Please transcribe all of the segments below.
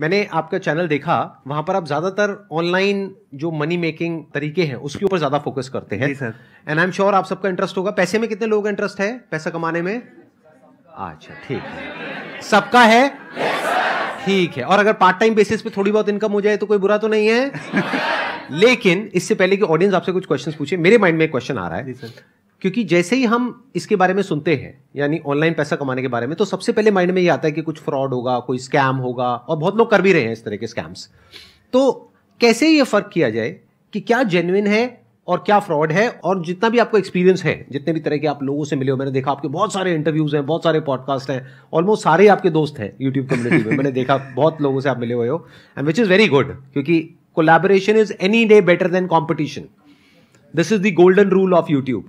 मैंने आपका चैनल देखा वहां पर आप ज़्यादातर ऑनलाइन जो मनी मेकिंग तरीके हैं उसके ऊपर ज़्यादा फोकस करते हैं sir and I am sure आप सबका इंटरेस्ट होगा पैसे में कितने लोग इंटरेस्ट है पैसा कमाने में अच्छा ठीक है सबका है ठीक है और अगर पार्ट टाइम बेसिस पे थोड़ी बहुत इनकम हो जाए तो कोई बुरा तो नहीं है लेकिन इससे पहले कि ऑडियंस आपसे कुछ क्वेश्चंस पूछे मेरे माइंड में क्वेश्चन आ रहा है क्योंकि जैसे ही हम इसके बारे में सुनते हैं यानी ऑनलाइन पैसा कमाने के बारे में तो सबसे पहले माइंड में ये आता है कि कुछ फ्रॉड होगा कोई स्कैम होगा और बहुत लोग कर भी रहे हैं इस तरह के स्कैम्स तो कैसे ये फर्क किया जाए कि क्या जेन्युन है और क्या फ्रॉड है और जितना भी आपको एक्सपीरियंस है जितने भी तरह के आप लोगों से मिले हो मैंने देखा आपके बहुत सारे इंटरव्यूज हैं बहुत सारे पॉडकास्ट हैं ऑलमोस्ट सारे आपके दोस्त हैं यूट्यूब कम्युनिटी में मैंने देखा बहुत लोगों से आप मिले हुए हो and which is very good क्योंकि collaboration is any day better than competition this is the golden rule of YouTube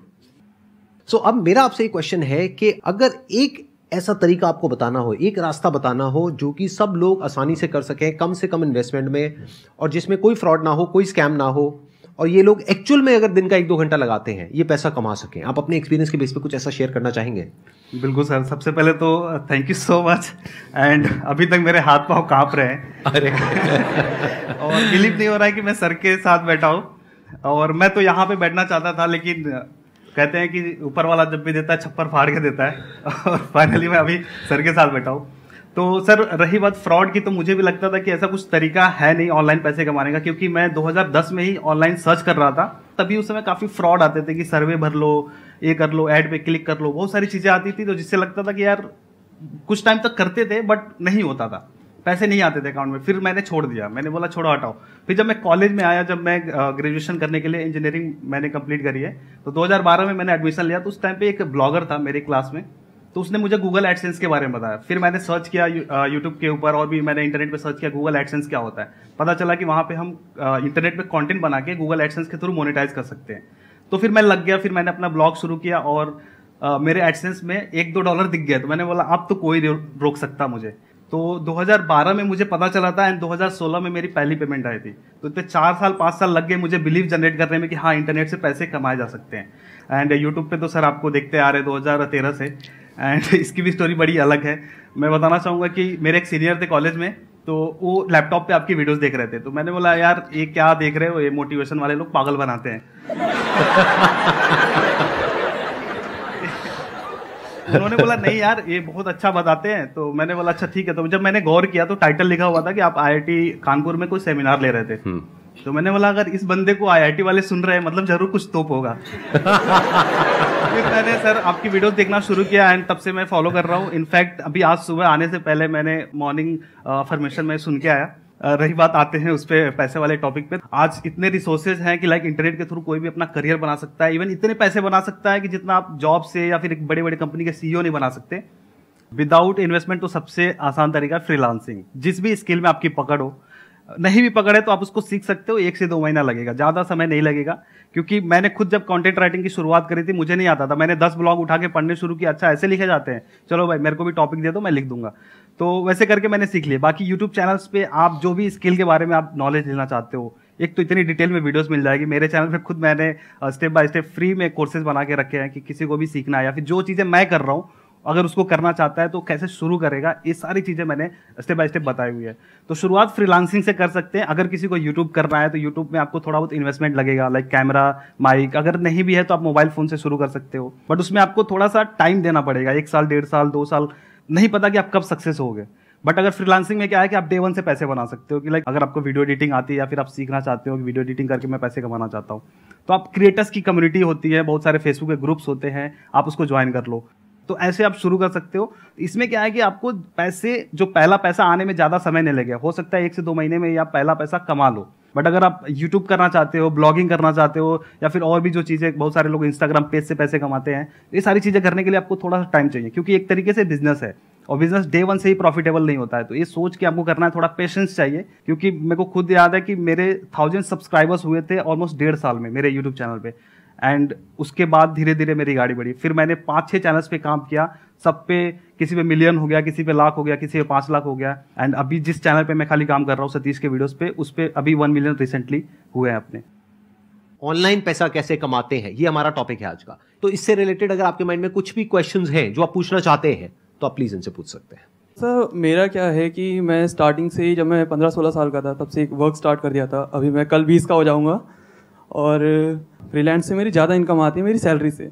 so so, अब मेरा आपसे एक क्वेश्चन है कि अगर एक ऐसा तरीका आपको बताना हो एक रास्ता बताना हो जो कि सब लोग आसानी से कर सकें कम से कम इन्वेस्टमेंट में और जिसमें कोई फ्रॉड ना हो कोई स्कैम ना हो और ये लोग एक्चुअल में अगर दिन का एक दो घंटा लगाते हैं ये पैसा कमा सकें आप अपने एक्सपीरियंस के बेस पे कुछ ऐसा शेयर करना चाहेंगे बिल्कुल सर सबसे पहले तो thank you so much and अभी तक मेरे हाथ पाँव काँप रहे हैं अरे और बिलीव नहीं हो रहा है कि मैं सर के साथ बैठा हूँ और मैं तो यहाँ पे बैठना चाहता था लेकिन कहते हैं कि ऊपर वाला जब भी देता है छप्पर फाड़ के देता है और फाइनली मैं अभी सर के साथ बैठा हूँ तो सर रही बात फ्रॉड की तो मुझे भी लगता था कि ऐसा कुछ तरीका है नहीं ऑनलाइन पैसे कमाने का क्योंकि मैं 2010 में ही ऑनलाइन सर्च कर रहा था तभी उस समय काफ़ी फ्रॉड आते थे कि सर्वे भर लो ये कर लो ऐड पे क्लिक कर लो बहुत सारी चीज़ें आती थी तो जिससे लगता था कि यार कुछ टाइम तक करते थे बट नहीं होता था पैसे नहीं आते थे अकाउंट में फिर मैंने छोड़ दिया मैंने बोला छोड़ो हटाओ फिर जब मैं कॉलेज में आया जब मैं ग्रेजुएशन करने के लिए इंजीनियरिंग मैंने कंप्लीट करी है तो 2012 में मैंने एडमिशन लिया तो उस टाइम पे एक ब्लॉगर था मेरी क्लास में तो उसने मुझे गूगल एडसेंस के बारे में बताया फिर मैंने सर्च किया यूट्यूब के ऊपर और भी मैंने इंटरनेट पे सर्च किया गूगल एडसेंस क्या होता है पता चला कि वहाँ पे हम इंटरनेट पे कंटेंट बना के गूगल एडसेंस के थ्रू मोनेटाइज कर सकते हैं तो फिर मैं लग गया फिर मैंने अपना ब्लॉग शुरू किया और मेरे एडसेंस में एक दो डॉलर दिख गया तो मैंने बोला अब तो कोई रोक सकता मुझे तो 2012 में मुझे पता चला था एंड 2016 में मेरी पहली पेमेंट आई थी तो इतने चार साल पाँच साल लग गए मुझे बिलीव जनरेट करने में कि हाँ इंटरनेट से पैसे कमाए जा सकते हैं एंड यूट्यूब पे तो सर आपको देखते आ रहे 2013 से एंड इसकी भी स्टोरी बड़ी अलग है मैं बताना चाहूँगा कि मेरे एक सीनियर थे कॉलेज में तो वो लैपटॉप पे आपकी वीडियोस देख रहे थे तो मैंने बोला यार ये क्या देख रहे हो ये मोटिवेशन वाले लोग पागल बनाते हैं उन्होंने बोला नहीं यार ये बहुत अच्छा बताते हैं तो मैंने बोला अच्छा ठीक है तो जब मैंने गौर किया तो टाइटल लिखा हुआ था कि आप आईआईटी कानपुर में कोई सेमिनार ले रहे थे हम्म। तो मैंने बोला अगर इस बंदे को आईआईटी वाले सुन रहे हैं मतलब जरूर कुछ तोप होगा फिर मैंने सर आपकी वीडियोस देखना शुरू किया एंड तब से मैं फॉलो कर रहा हूँ इनफैक्ट अभी आज सुबह आने से पहले मैंने मॉर्निंग फॉर्मेशन में सुन के आया रही बात आते हैं उस पर पैसे वाले टॉपिक पे आज इतने रिसोर्सेज हैं कि लाइक इंटरनेट के थ्रू कोई भी अपना करियर बना सकता है इवन इतने पैसे बना सकता है कि जितना आप जॉब से या फिर एक बड़े बड़े कंपनी के सीईओ नहीं बना सकते विदाउट इन्वेस्टमेंट तो सबसे आसान तरीका फ्रीलांसिंग जिस भी स्किल में आपकी पकड़ हो नहीं भी पकड़े तो आप उसको सीख सकते हो एक से दो महीना लगेगा ज़्यादा समय नहीं लगेगा क्योंकि मैंने खुद जब कंटेंट राइटिंग की शुरुआत करी थी मुझे नहीं आता था मैंने दस ब्लॉग उठा के पढ़ने शुरू किया अच्छा ऐसे लिखे जाते हैं चलो भाई मेरे को भी टॉपिक दे दो मैं लिख दूंगा तो वैसे करके मैंने सीख लिया बाकी यूट्यूब चैनल्स पे आप जो भी स्किल के बारे में आप नॉलेज लेना चाहते हो एक तो इतनी डिटेल में वीडियोस मिल जाएगी मेरे चैनल पे खुद मैंने स्टेप बाय स्टेप फ्री में कोर्सेज बना के रखे हैं कि किसी को भी सीखना है या फिर जो चीज़ें मैं कर रहा हूँ अगर उसको करना चाहता है तो कैसे शुरू करेगा ये सारी चीज़ें मैंने स्टेप बाय स्टेप बताई हुई है तो शुरुआत फ्रीलांसिंग से कर सकते हैं अगर किसी को यूट्यूब करना है तो यूट्यूब में आपको थोड़ा बहुत इन्वेस्टमेंट लगेगा लाइक कैमरा माइक अगर नहीं भी है तो आप मोबाइल फ़ोन से शुरू कर सकते हो बट उसमें आपको थोड़ा सा टाइम देना पड़ेगा एक साल डेढ़ साल दो साल नहीं पता कि आप कब सक्सेस हो गए बट अगर फ्रीलांसिंग में क्या है कि आप डे वन से पैसे बना सकते हो कि लाइक अगर आपको वीडियो एडिटिंग आती है या फिर आप सीखना चाहते हो कि वीडियो एडिटिंग करके मैं पैसे कमाना चाहता हूँ तो आप क्रिएटर्स की कम्युनिटी होती है बहुत सारे फेसबुक के ग्रुप्स होते हैं आप उसको ज्वाइन कर लो तो ऐसे आप शुरू कर सकते हो इसमें क्या है कि आपको पैसे जो पहला पैसा आने में ज़्यादा समय नहीं लगेगा हो सकता है एक से दो महीने में या पहला पैसा कमा लो बट अगर आप यूट्यूब करना चाहते हो ब्लॉगिंग करना चाहते हो या फिर और भी जो चीज़ें बहुत सारे लोग इंस्टाग्राम पेज से पैसे कमाते हैं तो ये सारी चीज़ें करने के लिए आपको थोड़ा सा टाइम चाहिए क्योंकि एक तरीके से बिजनेस है और बिजनेस डे वन से ही प्रॉफिटेबल नहीं होता है तो ये सोच के आपको करना है थोड़ा पेशेंस चाहिए क्योंकि मेरे को खुद याद है कि मेरे थाउजेंड सब्सक्राइबर्स हुए थे ऑलमोस्ट डेढ़ साल में मेरे यूट्यूब चैनल पर एंड उसके बाद धीरे धीरे मेरी गाड़ी बढ़ी फिर मैंने पाँच छः चैनल्स पे काम किया सब पे किसी पे मिलियन हो गया किसी पे लाख हो गया किसी पे पाँच लाख हो गया एंड अभी जिस चैनल पे मैं खाली काम कर रहा हूँ सतीश के वीडियोस पे उस पर अभी वन मिलियन रिसेंटली हुए हैं अपने ऑनलाइन पैसा कैसे कमाते हैं ये हमारा टॉपिक है आज का तो इससे रिलेटेड अगर आपके माइंड में कुछ भी क्वेश्चन हैं जो आप पूछना चाहते हैं तो आप प्लीज़ इनसे पूछ सकते हैं सर मेरा क्या है कि मैं स्टार्टिंग से ही जब मैं पंद्रह सोलह साल का था तब से एक वर्क स्टार्ट कर दिया था अभी मैं कल बीस का हो जाऊंगा और फ्रीलांस से मेरी ज़्यादा इनकम आती है मेरी सैलरी से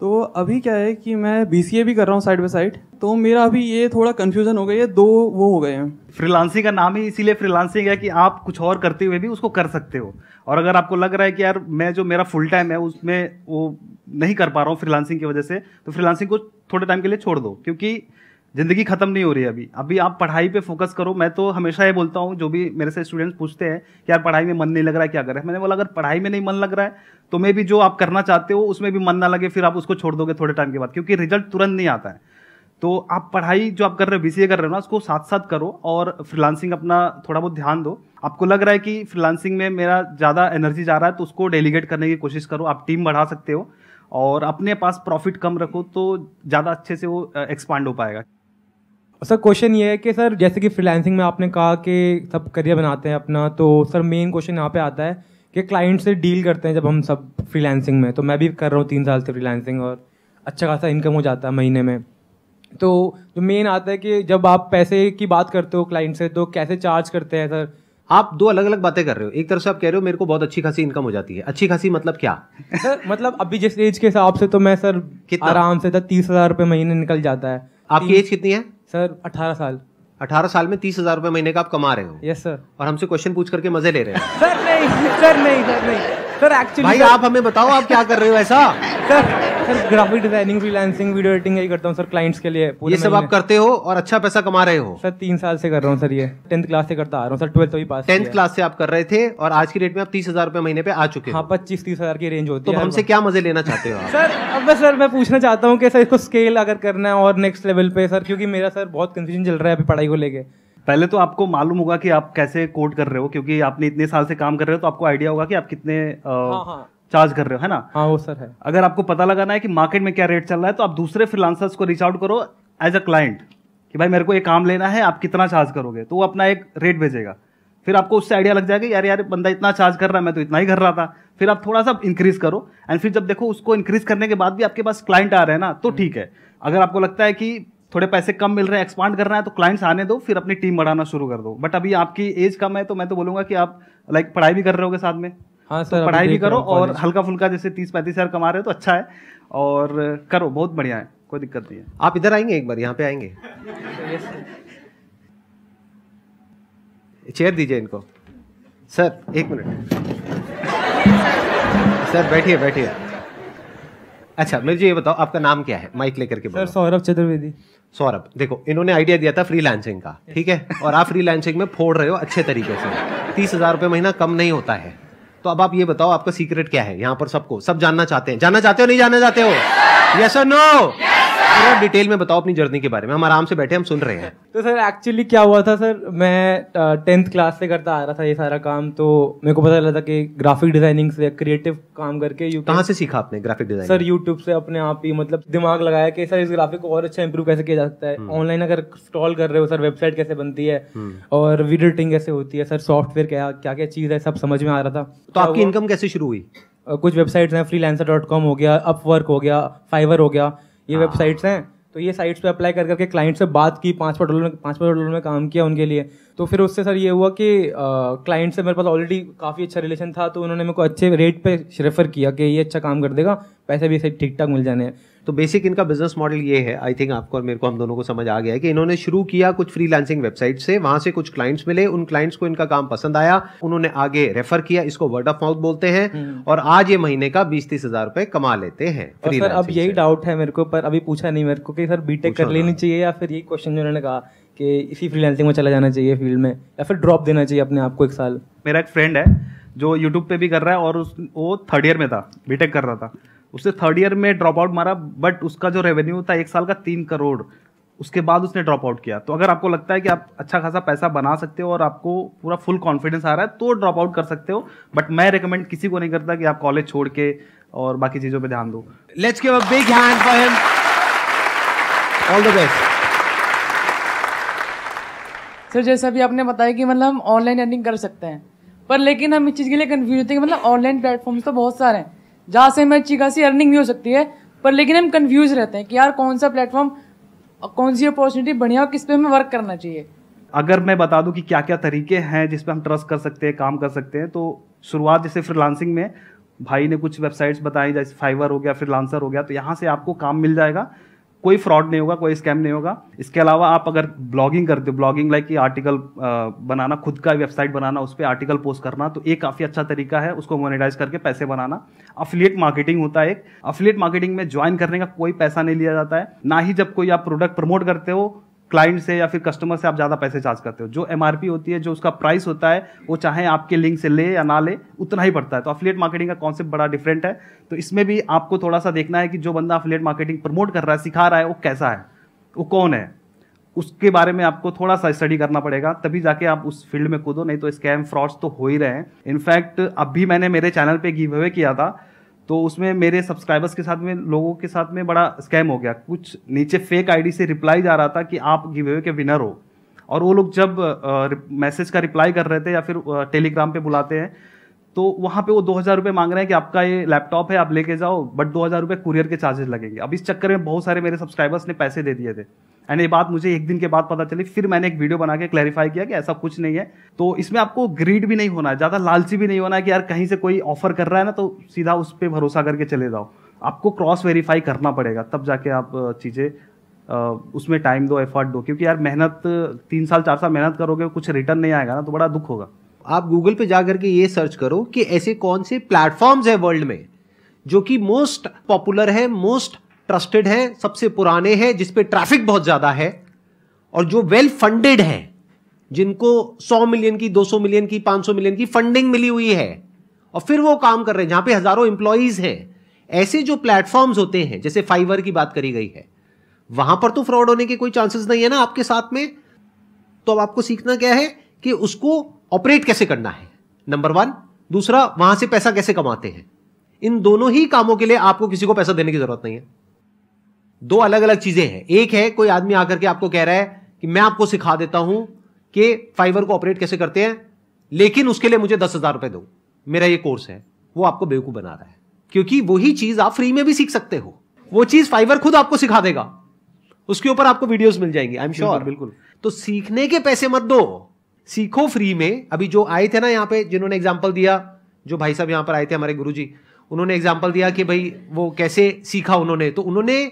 तो अभी क्या है कि मैं बी भी कर रहा हूँ साइड बाई साइड तो मेरा अभी ये थोड़ा कन्फ्यूजन हो गया है दो वो हो गए हैं फ्रीलांसिंग का नाम ही इसीलिए फ्रीलांसिंग है कि आप कुछ और करते हुए भी उसको कर सकते हो और अगर आपको लग रहा है कि यार मैं जो मेरा फुल टाइम है उसमें वो नहीं कर पा रहा हूँ फ्रीलांसिंग की वजह से तो फ्रीलांसिंग को थोड़े टाइम के लिए छोड़ दो क्योंकि ज़िंदगी ख़त्म नहीं हो रही है अभी अभी आप पढ़ाई पे फोकस करो मैं तो हमेशा ये बोलता हूँ जो भी मेरे से स्टूडेंट्स पूछते हैं कि यार पढ़ाई में मन नहीं लग रहा है क्या कर रहा है मैंने बोला अगर पढ़ाई में नहीं मन लग रहा है तो मैं भी जो आप करना चाहते हो उसमें भी मन ना लगे फिर आप उसको छोड़ दोगे थोड़े टाइम के बाद क्योंकि रिजल्ट तुरंत नहीं आता है तो आप पढ़ाई जो आप कर रहे हो बी कर रहे हो ना उसको साथ साथ करो और फ्रीलांसिंग अपना थोड़ा बहुत ध्यान दो आपको लग रहा है कि फ्रीलांसिंग में मेरा ज़्यादा एनर्जी जा रहा है तो उसको डेलीगेट करने की कोशिश करो आप टीम बढ़ा सकते हो और अपने पास प्रॉफिट कम रखो तो ज़्यादा अच्छे से वो एक्सपांड हो पाएगा सर क्वेश्चन ये है कि सर जैसे कि फ्रीलांसिंग में आपने कहा कि सब करियर बनाते हैं अपना तो सर मेन क्वेश्चन यहाँ पे आता है कि क्लाइंट से डील करते हैं जब हम सब फ्रीलांसिंग में तो मैं भी कर रहा हूँ तीन साल से फ्रीलांसिंग और अच्छा खासा इनकम हो जाता है महीने में तो जो मेन आता है कि जब आप पैसे की बात करते हो क्लाइंट से तो कैसे चार्ज करते हैं सर आप दो अलग अलग बातें कर रहे हो एक तरफ से आप कह रहे हो मेरे को बहुत अच्छी खासी इनकम हो जाती है अच्छी खासी मतलब क्या सर मतलब अभी जिस एज के हिसाब से तो मैं सर आराम से तो तीस हजार रुपये महीने निकल जाता है आपकी एज कितनी है सर अठारह साल अठारह साल में तीस हजार रुपए महीने का आप कमा रहे हो यस सर और हमसे क्वेश्चन पूछ करके मजे ले रहे हैं सर नहीं सर नहीं सर नहीं सर एक्चुअली भाई आप हमें बताओ आप क्या कर रहे हो ऐसा sir sir graphic designing freelancing video editing यही करता हूँ सर क्लाइंट्स के लिए ये सब आप करते हो और अच्छा पैसा कमा रहे हो सर तीन साल से कर रहा हूँ सर ये टेंथ क्लास से करता आ रहा हूँ sir twelfth pass tenth class से आप कर रहे थे और आज की डेट में आप तीस हजार रुपए महीने पे आ चुके हाँ पच्चीस तीस हजार की रेंज होती तो है हमसे क्या मजे लेना चाहते हो सर अब सर मैं पूछना चाहता हूँ कि सर इसको स्केल अगर करना है और नेक्स्ट लेवल पे सर क्योंकि मेरा सर बहुत कंफ्यूजन चल रहा है अभी पढ़ाई को लेके पहले तो आपको मालूम होगा कि आप कैसे कोड कर रहे हो क्योंकि आपने इतने साल से काम कर रहे हो तो आपको आइडिया होगा कि आप कितने आ, हाँ, हाँ. चार्ज कर रहे हो है ना हाँ वो सर है अगर आपको पता लगाना है कि मार्केट में क्या रेट चल रहा है तो आप दूसरे फ्रीलांसर्स को रीच आउट करो एज अ क्लाइंट कि भाई मेरे को ये काम लेना है आप कितना चार्ज करोगे तो वो अपना एक रेट भेजेगा फिर आपको उससे आइडिया लग जाएगा यार यार बंदा इतना चार्ज कर रहा है मैं तो इतना ही कर रहा था फिर आप थोड़ा सा इंक्रीज करो एंड फिर जब देखो उसको इंक्रीज करने के बाद भी आपके पास क्लाइंट आ रहे हैं ना तो ठीक है अगर आपको लगता है कि थोड़े पैसे कम मिल रहे हैं एक्सपांड कर रहा है तो क्लाइंट्स आने दो फिर अपनी टीम बढ़ाना शुरू कर दो बट अभी आपकी एज कम है तो मैं तो बोलूंगा कि आप लाइक पढ़ाई भी कर रहे होगे साथ में हाँ तो सर तो पढ़ाई भी करो और हल्का फुल्का जैसे तीस पैंतीस हज़ार कमा रहे हो तो अच्छा है और करो बहुत बढ़िया है कोई दिक्कत नहीं है आप इधर आएंगे एक बार यहाँ पे आएंगे चेयर दीजिए इनको सर एक मिनट सर बैठिए बैठिए अच्छा मेरे ये बताओ आपका नाम क्या है माइक लेकर के बोलो सौरभ चतुर्वेदी सौरभ देखो इन्होंने आइडिया दिया था फ्री का ठीक है और आप फ्री में फोड़ रहे हो अच्छे तरीके से तीस हजार रुपये महीना कम नहीं होता है तो अब आप ये बताओ आपका सीक्रेट क्या है यहाँ पर सबको सब जानना चाहते हैं जानना चाहते हो नहीं जानना चाहते हो यस और नो थोड़ा डिटेल में बताओ अपनी जर्नी के बारे में हम आराम से बैठे हम सुन रहे हैं तो सर एक्चुअली क्या हुआ था सर मैं टेंथ क्लास से करता आ रहा था ये सारा काम तो मेरे को पता चला था कि ग्राफिक डिजाइनिंग से क्रिएटिव काम करके कहाँ से सीखा आपने ग्राफिक डिजाइन सर यूट्यूब से अपने आप ही मतलब दिमाग लगाया कि सर इस ग्राफिक को और अच्छा इंप्रूव कैसे किया जा सकता है ऑनलाइन हम्म। अगर स्टॉल कर रहे हो सर वेबसाइट कैसे बनती है हम्म। और विडिटिंग कैसे होती है सर सॉफ्टवेयर क्या क्या क्या चीज़ है सब समझ में आ रहा था तो आपकी इनकम कैसे शुरू हुई कुछ वेबसाइट्स हैं फ्री डॉट कॉम हो गया अपवर्क हो गया फाइवर हो गया ये हाँ। वेबसाइट्स हैं तो ये साइट्स पे अप्लाई कर करके क्लाइंट से बात की पाँच पाँच डॉलर में पाँच पाँच डॉलर में काम किया उनके लिए तो फिर उससे सर ये हुआ कि क्लाइंट से मेरे पास ऑलरेडी काफ़ी अच्छा रिलेशन था तो उन्होंने मेरे को अच्छे रेट पे रेफर किया कि ये अच्छा काम कर देगा पैसे भी सही ठीक ठाक मिल जाने हैं तो बेसिक इनका बिजनेस मॉडल ये है आई थिंक आपको और मेरे को हम दोनों को समझ आ गया है कि इन्होंने शुरू किया कुछ फ्रीलांसिंग वेबसाइट से वहां से कुछ क्लाइंट्स मिले उन क्लाइंट्स को इनका काम पसंद आया उन्होंने आगे रेफर किया इसको वर्ड ऑफ माउथ बोलते हैं हम्म। और आज ये महीने का बीस तीस हजार रुपए कमा लेते हैं सर अब यही डाउट है मेरे को पर अभी पूछा नहीं मेरे को कि सर बीटेक कर लेनी चाहिए या फिर यही क्वेश्चन जो उन्होंने कहा कि इसी फ्रीलांसिंग में चला जाना चाहिए फील्ड में या फिर ड्रॉप देना चाहिए अपने आप को एक साल मेरा एक फ्रेंड है जो यूट्यूब पे भी कर रहा है और उस वो थर्ड ईयर में था बीटेक कर रहा था उसने थर्ड ईयर में ड्रॉप आउट मारा बट उसका जो रेवेन्यू था एक साल का तीन करोड़ उसके बाद उसने ड्रॉप आउट किया तो अगर आपको लगता है कि आप अच्छा खासा पैसा बना सकते हो और आपको पूरा फुल कॉन्फिडेंस आ रहा है तो ड्रॉप आउट कर सकते हो बट मैं रिकमेंड किसी को नहीं करता कि आप कॉलेज छोड़ के और बाकी चीज़ों पर ध्यान दो let's give a big hand for him all the best sir जैसे अभी आपने बताया कि मतलब हम ऑनलाइन अर्निंग कर सकते हैं पर लेकिन हम इस चीज़ के लिए कन्फ्यूज होते हैं कि मतलब ऑनलाइन प्लेटफॉर्म्स तो बहुत सारे हैं जहाँ से हमें अच्छी खासी अर्निंग भी हो सकती है पर लेकिन हम कन्फ्यूज़ रहते हैं कि यार कौन सा प्लेटफॉर्म कौन सी अपॉर्चुनिटी बढ़िया और किस पे हमें वर्क करना चाहिए अगर मैं बता दूं कि क्या क्या तरीके हैं जिस पे हम ट्रस्ट कर सकते हैं काम कर सकते हैं तो शुरुआत जैसे फ्रीलांसिंग में भाई ने कुछ वेबसाइट्स बताई जैसे फाइवर हो गया फ्रीलांसर हो गया तो यहाँ से आपको काम मिल जाएगा कोई फ्रॉड नहीं होगा कोई स्कैम नहीं होगा इसके अलावा आप अगर ब्लॉगिंग करते हो ब्लॉगिंग लाइक आर्टिकल बनाना खुद का वेबसाइट बनाना उस पर आर्टिकल पोस्ट करना तो ये काफ़ी अच्छा तरीका है उसको मोनिटाइज करके पैसे बनाना अफिलियट मार्केटिंग होता है एक अफिलियट मार्केटिंग में ज्वाइन करने का कोई पैसा नहीं लिया जाता है ना ही जब कोई आप प्रोडक्ट प्रमोट करते हो क्लाइंट से या फिर कस्टमर से आप ज़्यादा पैसे चार्ज करते हो जो एम होती है जो उसका प्राइस होता है वो चाहे आपके लिंक से ले या ना ले उतना ही पड़ता है तो अफिलेट मार्केटिंग का कॉन्सेप्ट बड़ा डिफरेंट है तो इसमें भी आपको थोड़ा सा देखना है कि जो बंदा अफिलेट मार्केटिंग प्रमोट कर रहा है सिखा रहा है वो कैसा है वो कौन है उसके बारे में आपको थोड़ा सा स्टडी करना पड़ेगा तभी जाके आप उस फील्ड में कूदो नहीं तो स्कैम फ्रॉड्स तो हो ही रहे हैं इनफैक्ट अभी मैंने मेरे चैनल पे गिव अवे किया था तो उसमें मेरे सब्सक्राइबर्स के साथ में लोगों के साथ में बड़ा स्कैम हो गया कुछ नीचे फेक आईडी से रिप्लाई जा रहा था कि आप गिव अवे के विनर हो और वो लोग जब मैसेज का रिप्लाई कर रहे थे या फिर टेलीग्राम पे बुलाते हैं तो वहाँ पे वो दो हज़ार रुपये मांग रहे हैं कि आपका ये लैपटॉप है आप लेके जाओ बट दो हज़ार रुपये कुरियर के चार्जेस लगेंगे अब इस चक्कर में बहुत सारे मेरे सब्सक्राइबर्स ने पैसे दे दिए थे एंड ये बात मुझे एक दिन के बाद पता चली फिर मैंने एक वीडियो बना के क्लैरिफाई किया कि ऐसा कुछ नहीं है तो इसमें आपको ग्रीड भी नहीं होना है ज़्यादा लालची भी नहीं होना है कि यार कहीं से कोई ऑफर कर रहा है ना तो सीधा उस पर भरोसा करके चले जाओ आपको क्रॉस वेरीफाई करना पड़ेगा तब जाके आप चीज़ें उसमें टाइम दो एफर्ट दो क्योंकि यार मेहनत तीन साल चार साल मेहनत करोगे कुछ रिटर्न नहीं आएगा ना तो बड़ा दुख होगा आप गूगल पे जाकर के ये सर्च करो कि ऐसे कौन से प्लेटफॉर्म्स हैं वर्ल्ड में जो कि मोस्ट पॉपुलर है मोस्ट ट्रस्टेड है सबसे पुराने हैं जिसपे ट्रैफिक बहुत ज़्यादा है और जो वेल फंडेड है जिनको 100 मिलियन की 200 मिलियन की 500 मिलियन की फंडिंग मिली हुई है और फिर वो काम कर रहे हैं जहां पे हज़ारों इंप्लॉयज हैं ऐसे जो प्लेटफॉर्म्स होते हैं जैसे फाइवर की बात करी गई है वहां पर तो फ्रॉड होने के कोई चांसेस नहीं है ना आपके साथ में तो अब आपको सीखना क्या है कि उसको ऑपरेट कैसे करना है नंबर वन दूसरा वहां से पैसा कैसे कमाते हैं इन दोनों ही कामों के लिए आपको किसी को पैसा देने की जरूरत नहीं है दो अलग अलग चीजें हैं एक है कोई आदमी आकर के आपको कह रहा है कि मैं आपको सिखा देता हूं कि फाइबर को ऑपरेट कैसे करते हैं लेकिन उसके लिए मुझे दस हजार रुपए दो मेरा ये कोर्स है वो आपको बेवकूफ बना रहा है क्योंकि वही चीज आप फ्री में भी सीख सकते हो वो चीज फाइबर खुद आपको सिखा देगा उसके ऊपर आपको वीडियोस मिल जाएंगे आई एम श्योर बिल्कुल तो सीखने के पैसे मत दो सीखो फ्री में अभी जो आए थे ना यहाँ पे जिन्होंने एग्जाम्पल दिया जो भाई साहब यहाँ पर आए थे हमारे गुरु जी उन्होंने एग्जाम्पल दिया कि भाई वो कैसे सीखा उन्होंने तो उन्होंने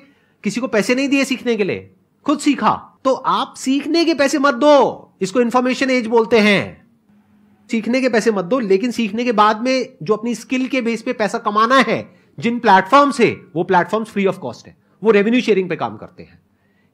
किसी को पैसे नहीं दिए सीखने के लिए खुद सीखा तो आप सीखने के पैसे मत दो इसको इंफॉर्मेशन एज बोलते हैं सीखने के पैसे मत दो लेकिन सीखने के बाद में जो अपनी स्किल के बेस पे पैसा कमाना है जिन प्लेटफॉर्म से वो प्लेटफॉर्म फ्री ऑफ कॉस्ट है वो रेवेन्यू शेयरिंग पे काम करते हैं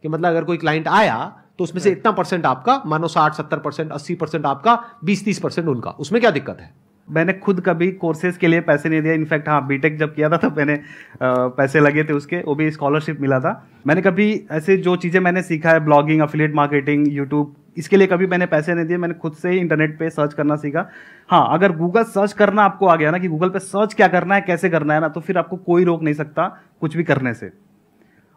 कि मतलब अगर कोई क्लाइंट आया तो उसमें से इतना परसेंट आपका मानो साठ सत्तर परसेंट अस्सी परसेंट आपका बीस तीस परसेंट उनका उसमें क्या दिक्कत है मैंने खुद कभी कोर्सेज के लिए पैसे नहीं दिया इनफैक्ट हाँ बीटेक जब किया था तब मैंने पैसे लगे थे उसके वो भी स्कॉलरशिप मिला था मैंने कभी ऐसे जो चीज़ें मैंने सीखा है ब्लॉगिंग अफिलेट मार्केटिंग यूट्यूब इसके लिए कभी मैंने पैसे नहीं दिए मैंने खुद से ही इंटरनेट पे सर्च करना सीखा हाँ अगर गूगल सर्च करना आपको आ गया ना कि गूगल पे सर्च क्या करना है कैसे करना है ना तो फिर आपको कोई रोक नहीं सकता कुछ भी करने से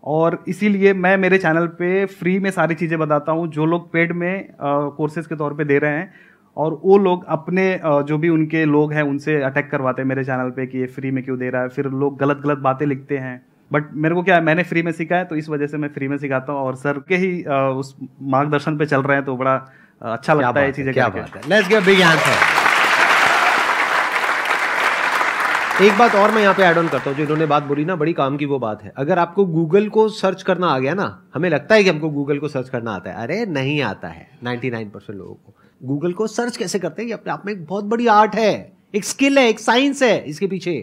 और इसीलिए मैं मेरे चैनल पे फ्री में सारी चीज़ें बताता हूँ जो लोग पेड में कोर्सेज के तौर पे दे रहे हैं और वो लोग अपने जो भी उनके लोग हैं उनसे अटैक करवाते हैं मेरे चैनल पे कि ये फ्री में क्यों दे रहा है फिर लोग गलत गलत बातें लिखते हैं बट मेरे को क्या है मैंने फ्री में सीखा है तो इस वजह से मैं फ्री में सिखाता हूँ और सर के ही उस मार्गदर्शन पे चल रहे हैं तो बड़ा अच्छा लगता है ये चीज़ें क्या बात है एक बात और मैं यहाँ पे ऐड ऑन करता हूँ जो इन्होंने बात बोली ना बड़ी काम की वो बात है अगर आपको गूगल को सर्च करना आ गया ना हमें लगता है कि हमको गूगल को सर्च करना आता है अरे नहीं आता है नाइन परसेंट लोगों को गूगल को सर्च कैसे करते हैं ये अपने आप में एक बहुत बड़ी आर्ट है एक स्किल है एक साइंस है इसके पीछे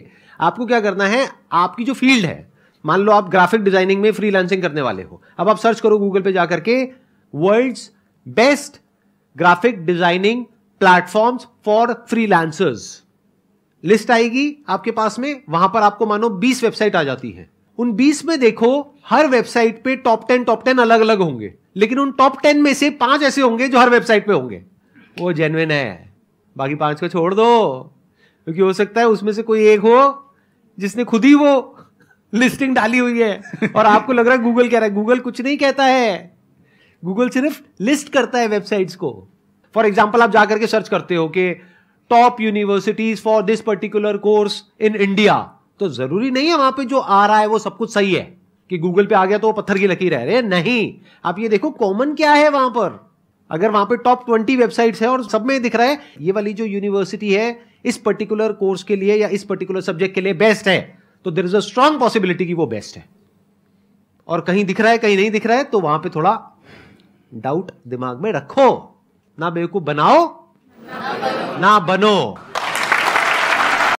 आपको क्या करना है आपकी जो फील्ड है मान लो आप ग्राफिक डिजाइनिंग में फ्री करने वाले हो अब आप सर्च करो गूगल पे जाकर के world's best graphic designing platforms for free list आएगी आपके पास में वहां पर आपको मानो बीस वेबसाइट आ जाती है उन बीस में देखो हर वेबसाइट पे टॉप टेन टॉप टेन अलग अलग होंगे लेकिन उन टॉप टेन में से पांच ऐसे होंगे जो हर वेबसाइट पे होंगे वो जेनविन है बाकी पांच को छोड़ दो क्योंकि हो सकता है उसमें से कोई एक हो जिसने खुद ही वो लिस्टिंग डाली हुई है और आपको लग रहा है गूगल कह रहा है गूगल कुछ नहीं कहता है गूगल सिर्फ लिस्ट करता है वेबसाइट्स को फॉर एग्जाम्पल आप जाकर के सर्च करते हो कि top universities for this particular course in India तो जरूरी नहीं है वहां पे जो आ रहा है वो सब कुछ सही है कि गूगल पे आ गया तो वो पत्थर की लकीर है अरे नहीं आप ये देखो कॉमन क्या है वहां पर अगर वहां पे टॉप ट्वेंटी वेबसाइट्स है और सब में दिख रहा है ये वाली जो यूनिवर्सिटी है इस पर्टिकुलर कोर्स के लिए या इस पर्टिकुलर सब्जेक्ट के लिए बेस्ट है तो there is a strong possibility की वो बेस्ट है और कहीं दिख रहा है कहीं नहीं दिख रहा है तो वहां पे थोड़ा डाउट दिमाग में रखो ना बेवकूफ बनाओ ना ना बनो